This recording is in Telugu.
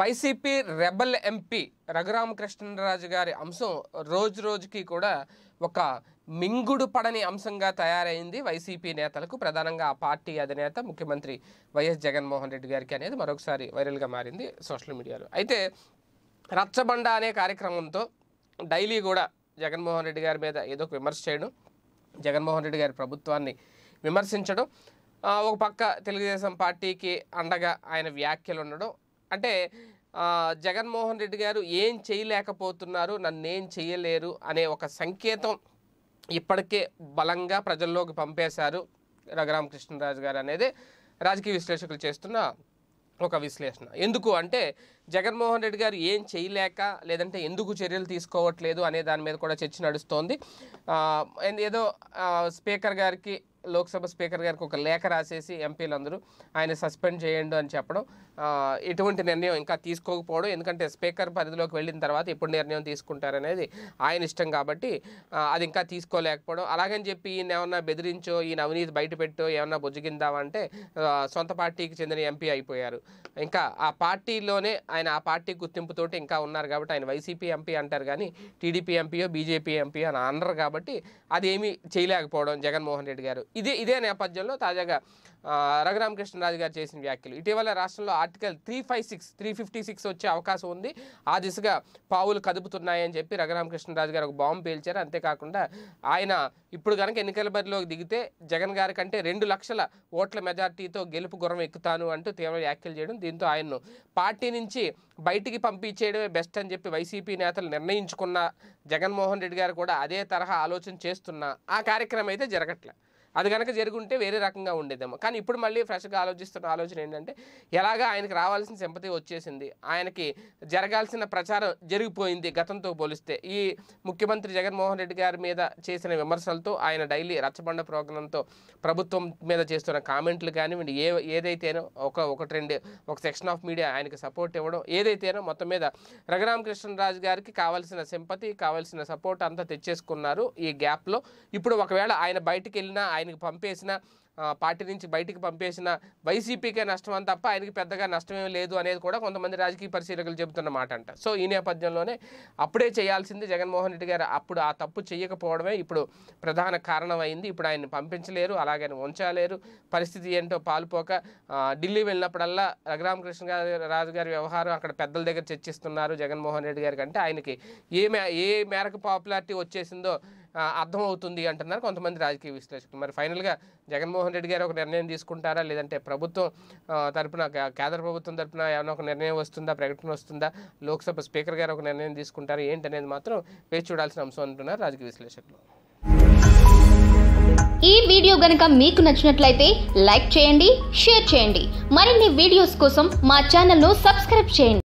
వైసీపీ రెబల్ ఎంపీ రఘురామకృష్ణరాజు గారి అంశం రోజు రోజుకి కూడా ఒక మింగుడు పడని అంశంగా తయారైంది వైసీపీ నేతలకు ప్రధానంగా ఆ పార్టీ అధినేత ముఖ్యమంత్రి వైఎస్ జగన్మోహన్ రెడ్డి గారికి అనేది మరొకసారి వైరల్గా మారింది సోషల్ మీడియాలో అయితే రచ్చబండ అనే కార్యక్రమంతో డైలీ కూడా జగన్మోహన్ రెడ్డి గారి మీద ఏదో ఒక విమర్శ చేయడం జగన్మోహన్ రెడ్డి గారి ప్రభుత్వాన్ని విమర్శించడం ఒక పక్క తెలుగుదేశం పార్టీకి అండగా ఆయన వ్యాఖ్యలు ఉండడం అంటే జగన్మోహన్ రెడ్డి గారు ఏం చేయలేకపోతున్నారు నన్నేం చేయలేరు అనే ఒక సంకేతం ఇప్పటికే బలంగా ప్రజల్లోకి పంపేశారు రఘురామకృష్ణరాజు గారు అనేది రాజకీయ విశ్లేషకులు చేస్తున్న ఒక విశ్లేషణ ఎందుకు అంటే జగన్మోహన్ రెడ్డి గారు ఏం చేయలేక లేదంటే ఎందుకు చర్యలు తీసుకోవట్లేదు అనే దాని మీద కూడా చర్చ నడుస్తోంది ఏదో స్పీకర్ గారికి లోక్సభ స్పీకర్ గారికి ఒక లేఖ రాసేసి ఎంపీలందరూ ఆయన సస్పెండ్ చేయండి అని చెప్పడం ఎటువంటి నిర్ణయం ఇంకా తీసుకోకపోవడం ఎందుకంటే స్పీకర్ పరిధిలోకి వెళ్ళిన తర్వాత ఎప్పుడు నిర్ణయం తీసుకుంటారనేది ఆయన ఇష్టం కాబట్టి అది ఇంకా తీసుకోలేకపోవడం అలాగని చెప్పి ఈయన ఏమన్నా బెదిరించో ఈయన అవినీతి బయటపెట్టో ఏమన్నా బుజ్జగిందావా అంటే సొంత పార్టీకి చెందిన ఎంపీ అయిపోయారు ఇంకా ఆ పార్టీలోనే ఆయన ఆ పార్టీ గుర్తింపుతోటి ఇంకా ఉన్నారు కాబట్టి ఆయన వైసీపీ ఎంపీ అంటారు కానీ టీడీపీ ఎంపీయో బీజేపీ ఎంపీయో అని అనరు కాబట్టి అది ఏమీ చేయలేకపోవడం జగన్మోహన్ రెడ్డి గారు ఇదే ఇదే నేపథ్యంలో తాజాగా రఘురామకృష్ణరాజు గారు చేసిన వ్యాఖ్యలు ఇటీవల రాష్ట్రంలో article three five six three fifty six వచ్చే అవకాశం ఉంది ఆ దిశగా పావులు కదుపుతున్నాయని చెప్పి రఘురామకృష్ణరాజు గారు ఒక బాంబు పేల్చారు అంతేకాకుండా ఆయన ఇప్పుడు కనుక ఎన్నికల బరిలోకి దిగితే జగన్ గారి కంటే రెండు లక్షల ఓట్ల మెజార్టీతో గెలుపు గుర్రం ఎక్కుతాను అంటూ తీవ్ర వ్యాఖ్యలు చేయడం దీంతో ఆయన్ను పార్టీ నుంచి బయటికి పంపించేయడమే బెస్ట్ అని చెప్పి వైసీపీ నేతలు నిర్ణయించుకున్న జగన్మోహన్ రెడ్డి గారు కూడా అదే తరహా ఆలోచన చేస్తున్న ఆ కార్యక్రమం అయితే జరగట్లేదు అది కనుక జరుగుంటే వేరే రకంగా ఉండేదేమో కానీ ఇప్పుడు మళ్ళీ ఫ్రెష్గా ఆలోచిస్తున్న ఆలోచన ఏంటంటే ఎలాగా ఆయనకు రావాల్సిన సింపతి వచ్చేసింది ఆయనకి జరగాల్సిన ప్రచారం జరిగిపోయింది గతంతో పోలిస్తే ఈ ముఖ్యమంత్రి జగన్మోహన్ రెడ్డి గారి మీద చేసిన విమర్శలతో ఆయన డైలీ రచ్చబండ ప్రోగ్రాంతో ప్రభుత్వం మీద చేస్తున్న కామెంట్లు కానివ్వండి ఏ ఏదైతేనో ఒక ఒకటి రెండు ఒక సెక్షన్ ఆఫ్ మీడియా ఆయనకి సపోర్ట్ ఇవ్వడం ఏదైతేనో మొత్తం మీద రఘురామకృష్ణరాజు గారికి కావాల్సిన సింపతి కావాల్సిన సపోర్ట్ అంతా తెచ్చేసుకున్నారు ఈ గ్యాప్లో ఇప్పుడు ఒకవేళ ఆయన బయటికి వెళ్ళినా ఆయన ఆయనకి పంపేసిన పార్టీ నుంచి బయటికి పంపేసిన వైసీపీకే నష్టం అని తప్ప ఆయనకి పెద్దగా నష్టమేం లేదు అనేది కూడా కొంతమంది రాజకీయ పరిశీలకులు చెబుతున్న మాట అంట సో ఈ నేపథ్యంలోనే అప్పుడే చేయాల్సింది జగన్మోహన్ రెడ్డి గారు అప్పుడు ఆ తప్పు చేయకపోవడమే ఇప్పుడు ప్రధాన కారణం అయింది ఇప్పుడు ఆయన పంపించలేరు అలాగే ఉంచలేరు పరిస్థితి ఏంటో పాల్పోక ఢిల్లీ వెళ్ళినప్పుడల్లా రఘురామకృష్ణ గారి రాజు గారి వ్యవహారం అక్కడ పెద్దల దగ్గర చర్చిస్తున్నారు జగన్మోహన్ రెడ్డి గారి కంటే ఆయనకి ఏ ఏ మేరకు పాపులారిటీ వచ్చేసిందో అర్థమవుతుంది అంటున్నారు కొంతమంది రాజకీయ విశ్లేషకులు మరి ఫైనల్గా జగన్మోహన్ రెడ్డి గారు ఒక నిర్ణయం తీసుకుంటారా లేదంటే ప్రభుత్వం తరపున కేంద్ర ప్రభుత్వం తరపున ఏమైనా ఒక నిర్ణయం వస్తుందా ప్రకటన వస్తుందా లోక్సభ స్పీకర్ గారు ఒక నిర్ణయం తీసుకుంటారా ఏంటనేది మాత్రం వేచి చూడాల్సిన అంశం అంటున్నారు రాజకీయ విశ్లేషకులు ఈ వీడియో గనుక మీకు నచ్చినట్లయితే లైక్ చేయండి షేర్ చేయండి మరిన్ని వీడియోస్ కోసం మా ఛానల్ను సబ్స్క్రైబ్ చేయండి